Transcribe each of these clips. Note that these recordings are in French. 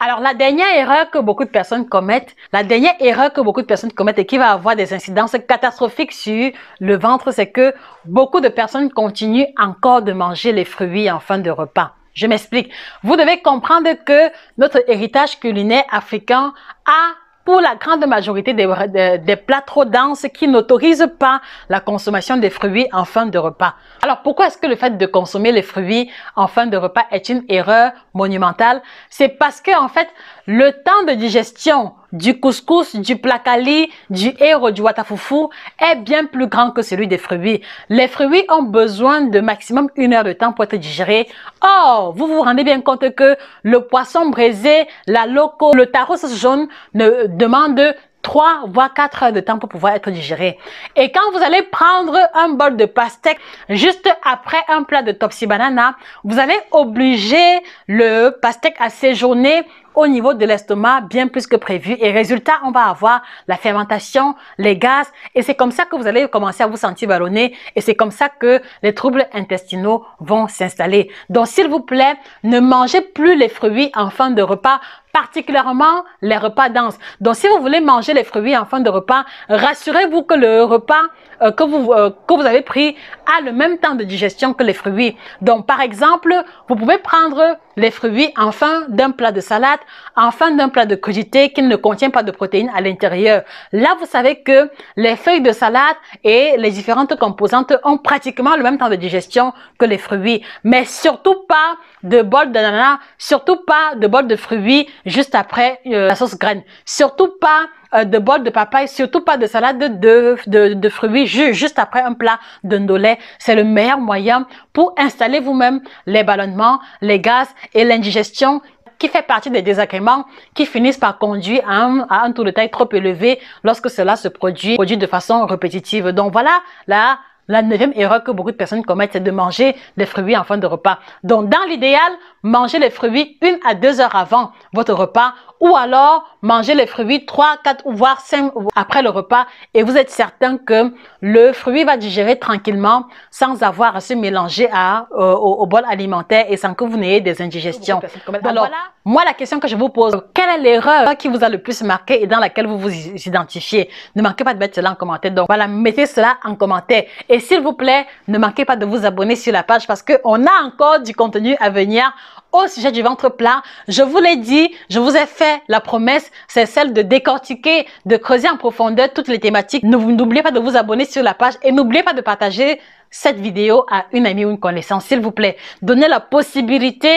Alors, la dernière erreur que beaucoup de personnes commettent, la dernière erreur que beaucoup de personnes commettent et qui va avoir des incidences catastrophiques sur le ventre, c'est que beaucoup de personnes continuent encore de manger les fruits en fin de repas. Je m'explique. Vous devez comprendre que notre héritage culinaire africain a pour la grande majorité des, plats trop denses qui n'autorisent pas la consommation des fruits en fin de repas. Alors pourquoi est-ce que le fait de consommer les fruits en fin de repas est une erreur monumentale C'est parce que en fait, le temps de digestion du couscous, du placali, du héros, du watafoufou est bien plus grand que celui des fruits. Les fruits ont besoin de maximum une heure de temps pour être digérés. Or, vous vous rendez bien compte que le poisson braisé, la loco, le taro jaune ne demande 3 voire 4 heures de temps pour pouvoir être digéré. Et quand vous allez prendre un bol de pastèque juste après un plat de Topsy Banana, vous allez obliger le pastèque à séjourner au niveau de l'estomac bien plus que prévu. Et résultat, on va avoir la fermentation, les gaz. Et c'est comme ça que vous allez commencer à vous sentir ballonné. Et c'est comme ça que les troubles intestinaux vont s'installer. Donc, s'il vous plaît, ne mangez plus les fruits en fin de repas particulièrement les repas denses. Donc, si vous voulez manger les fruits en fin de repas, rassurez-vous que le repas euh, que, vous, euh, que vous avez pris a le même temps de digestion que les fruits. Donc, par exemple, vous pouvez prendre les fruits enfin d'un plat de salade, enfin d'un plat de cogité qui ne contient pas de protéines à l'intérieur. Là, vous savez que les feuilles de salade et les différentes composantes ont pratiquement le même temps de digestion que les fruits. Mais surtout pas de bol d'ananas, surtout pas de bol de fruits juste après euh, la sauce graine. Surtout pas euh, de bol de papaye, surtout pas de salade de, de, de fruits juste après un plat d'un lait C'est le meilleur moyen pour installer vous-même les ballonnements, les gaz et l'indigestion qui fait partie des désagréments qui finissent par conduire à un, à un taux de taille trop élevé lorsque cela se produit, produit de façon répétitive. Donc voilà la la neuvième erreur que beaucoup de personnes commettent, c'est de manger des fruits en fin de repas. Donc, dans l'idéal, mangez les fruits une à deux heures avant votre repas ou alors mangez les fruits trois, quatre, voire cinq après le repas et vous êtes certain que le fruit va digérer tranquillement sans avoir à se mélanger à, euh, au, bol alimentaire et sans que vous n'ayez des indigestions. alors, voilà. moi, la question que je vous pose, quelle est l'erreur qui vous a le plus marqué et dans laquelle vous vous identifiez Ne manquez pas de mettre cela en commentaire. Donc, voilà, mettez cela en commentaire. Et s'il vous plaît, ne manquez pas de vous abonner sur la page parce qu'on a encore du contenu à venir au sujet du ventre plat. Je vous l'ai dit, je vous ai fait la promesse, c'est celle de décortiquer, de creuser en profondeur toutes les thématiques. N'oubliez pas de vous abonner sur la page et n'oubliez pas de partager cette vidéo à une amie ou une connaissance, s'il vous plaît. Donnez la possibilité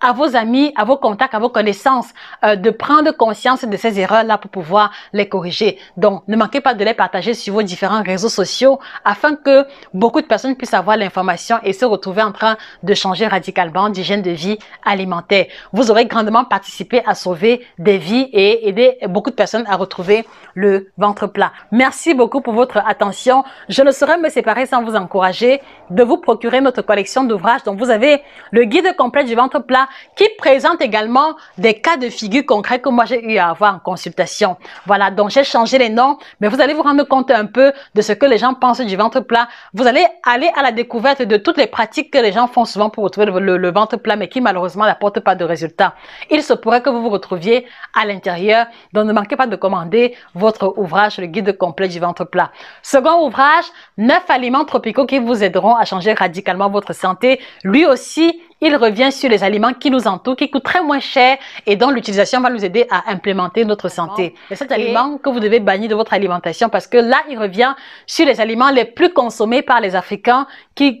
à vos amis, à vos contacts, à vos connaissances, euh, de prendre conscience de ces erreurs-là pour pouvoir les corriger. Donc, ne manquez pas de les partager sur vos différents réseaux sociaux afin que beaucoup de personnes puissent avoir l'information et se retrouver en train de changer radicalement d'hygiène de vie alimentaire. Vous aurez grandement participé à sauver des vies et aider beaucoup de personnes à retrouver le ventre plat. Merci beaucoup pour votre attention. Je ne saurais me séparer sans vous encourager de vous procurer notre collection d'ouvrages dont vous avez le guide complet du ventre plat qui présente également des cas de figure concrets que moi j'ai eu à avoir en consultation. Voilà, donc j'ai changé les noms, mais vous allez vous rendre compte un peu de ce que les gens pensent du ventre plat. Vous allez aller à la découverte de toutes les pratiques que les gens font souvent pour retrouver le, ventre plat, mais qui malheureusement n'apportent pas de résultats. Il se pourrait que vous vous retrouviez à l'intérieur, donc ne manquez pas de commander votre ouvrage, le guide complet du ventre plat. Second ouvrage, neuf aliments tropicaux qui vous aideront à changer radicalement votre santé. Lui aussi, il revient sur les aliments qui nous entourent, qui coûtent très moins cher et dont l'utilisation va nous aider à implémenter notre santé. C'est cet aliment que vous devez bannir de votre alimentation parce que là, il revient sur les aliments les plus consommés par les Africains,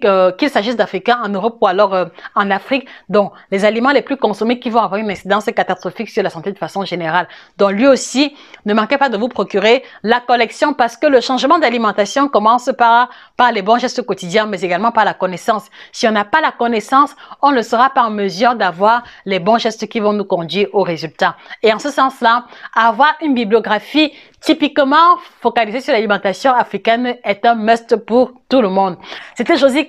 euh, qu'il s'agisse d'Africains en Europe ou alors euh, en Afrique. Donc, les aliments les plus consommés qui vont avoir une incidence catastrophique sur la santé de façon générale. Donc, lui aussi, ne manquez pas de vous procurer la collection parce que le changement d'alimentation commence par, par les bons gestes quotidiens, mais également par la connaissance. Si on n'a pas la connaissance, on ne sera en mesure d'avoir les bons gestes qui vont nous conduire au résultat. Et en ce sens-là, avoir une bibliographie typiquement focalisée sur l'alimentation africaine est un must pour tout le monde. C'était Josie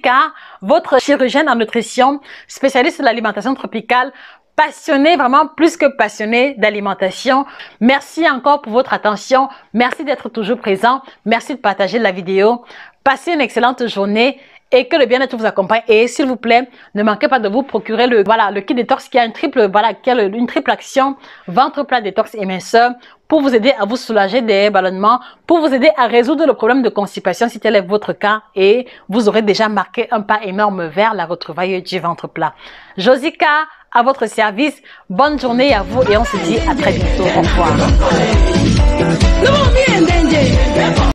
votre chirurgienne en nutrition, spécialiste de l'alimentation tropicale, passionné, vraiment plus que passionné d'alimentation. Merci encore pour votre attention. Merci d'être toujours présent. Merci de partager la vidéo. Passez une excellente journée et que le bien-être vous accompagne. Et s'il vous plaît, ne manquez pas de vous procurer le, voilà, le kit détox qui a une triple, voilà, qui a une triple action, ventre plat détox et minceur pour vous aider à vous soulager des ballonnements, pour vous aider à résoudre le problème de constipation si tel est votre cas et vous aurez déjà marqué un pas énorme vers la retrouvaille du ventre plat. Josica, à votre service, bonne journée à vous et on se dit à très bientôt. Au revoir.